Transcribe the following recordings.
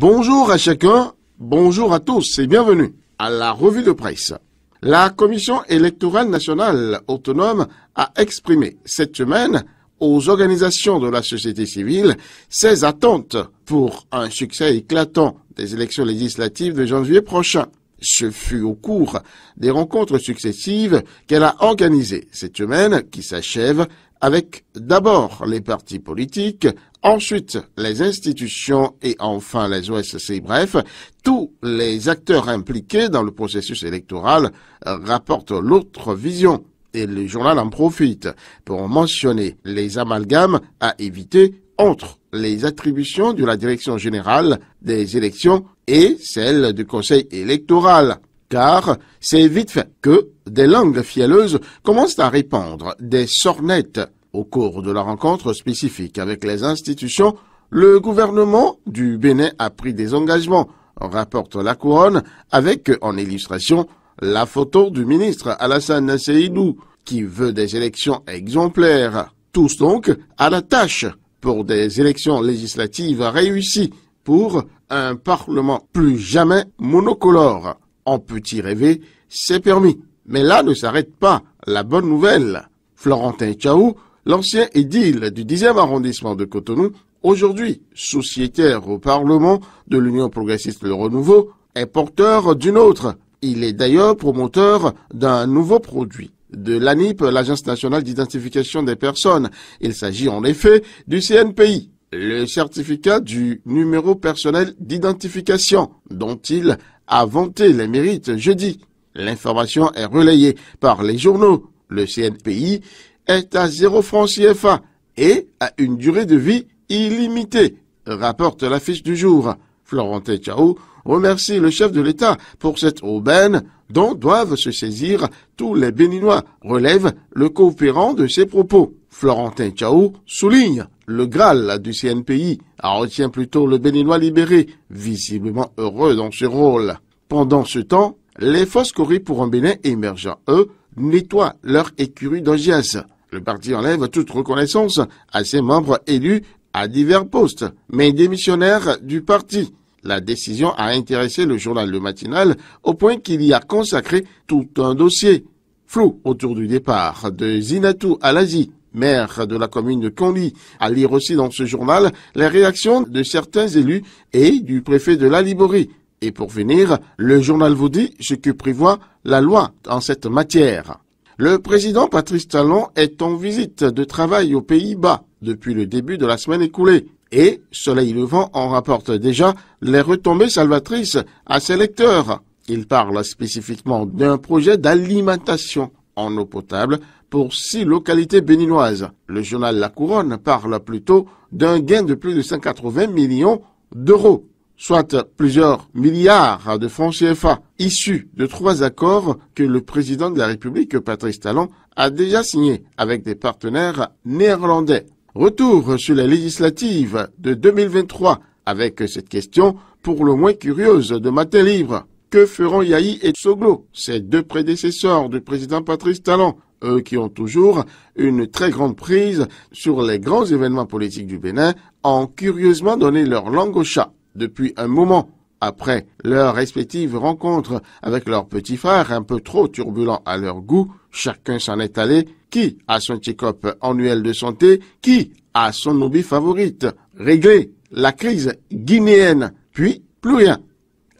Bonjour à chacun, bonjour à tous et bienvenue à la revue de presse. La Commission électorale nationale autonome a exprimé cette semaine aux organisations de la société civile ses attentes pour un succès éclatant des élections législatives de janvier prochain. Ce fut au cours des rencontres successives qu'elle a organisées cette semaine qui s'achève avec d'abord les partis politiques, ensuite les institutions et enfin les OSC. Bref, tous les acteurs impliqués dans le processus électoral rapportent l'autre vision et le journal en profite pour mentionner les amalgames à éviter entre les attributions de la Direction générale des élections et celles du Conseil électoral. Car c'est vite fait que des langues fielleuses commencent à répandre des sornettes au cours de la rencontre spécifique avec les institutions, le gouvernement du Bénin a pris des engagements, rapporte la couronne, avec en illustration la photo du ministre Alassane Seydou, qui veut des élections exemplaires. Tous donc à la tâche pour des élections législatives réussies, pour un Parlement plus jamais monocolore. En petit y c'est permis. Mais là ne s'arrête pas la bonne nouvelle. Florentin Chaou l'ancien édile du 10e arrondissement de Cotonou, aujourd'hui sociétaire au Parlement de l'Union progressiste Le Renouveau, est porteur d'une autre. Il est d'ailleurs promoteur d'un nouveau produit de l'ANIP, l'Agence nationale d'identification des personnes. Il s'agit en effet du CNPI, le certificat du numéro personnel d'identification, dont il a vanté les mérites jeudi. L'information est relayée par les journaux. Le CNPI est à zéro franc CFA et a une durée de vie illimitée, rapporte l'affiche du jour. Florentin Chao remercie le chef de l'État pour cette aubaine dont doivent se saisir tous les Béninois, relève le coopérant de ses propos. Florentin Chao souligne le Graal du CNPI, retient plutôt le Béninois libéré, visiblement heureux dans ce rôle. Pendant ce temps, les corées pour un Bénin émergent, eux, nettoient leur écurie d'Angias. Le parti enlève toute reconnaissance à ses membres élus à divers postes, mais démissionnaires du parti. La décision a intéressé le journal Le Matinal au point qu'il y a consacré tout un dossier. Flou autour du départ de Zinatou Alazi, maire de la commune de Conly. À lire aussi dans ce journal les réactions de certains élus et du préfet de la Liborie. Et pour finir, le journal vous dit ce que prévoit la loi en cette matière. Le président Patrice Talon est en visite de travail aux Pays-Bas depuis le début de la semaine écoulée. Et Soleil Levant en rapporte déjà les retombées salvatrices à ses lecteurs. Il parle spécifiquement d'un projet d'alimentation en eau potable pour six localités béninoises. Le journal La Couronne parle plutôt d'un gain de plus de 180 millions d'euros soit plusieurs milliards de francs CFA, issus de trois accords que le président de la République, Patrice Talon, a déjà signés avec des partenaires néerlandais. Retour sur la législative de 2023 avec cette question pour le moins curieuse de Matin Libre. Que feront Yahi et Soglo, ces deux prédécesseurs du président Patrice Talon, eux qui ont toujours une très grande prise sur les grands événements politiques du Bénin, ont curieusement donné leur langue au chat depuis un moment après leurs respectives rencontres avec leur petit frère un peu trop turbulent à leur goût, chacun s'en est allé, qui a son check-up annuel de santé, qui a son hobby favorite, régler la crise guinéenne, puis plus rien.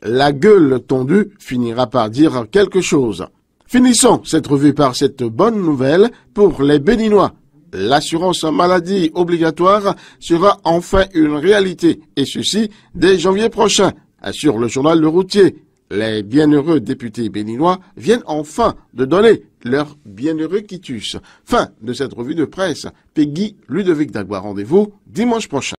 La gueule tendue finira par dire quelque chose. Finissons cette revue par cette bonne nouvelle pour les Béninois L'assurance maladie obligatoire sera enfin une réalité, et ceci dès janvier prochain, assure le journal Le Routier. Les bienheureux députés béninois viennent enfin de donner leur bienheureux quitus. Fin de cette revue de presse. Peggy Ludovic Dagua, rendez-vous dimanche prochain.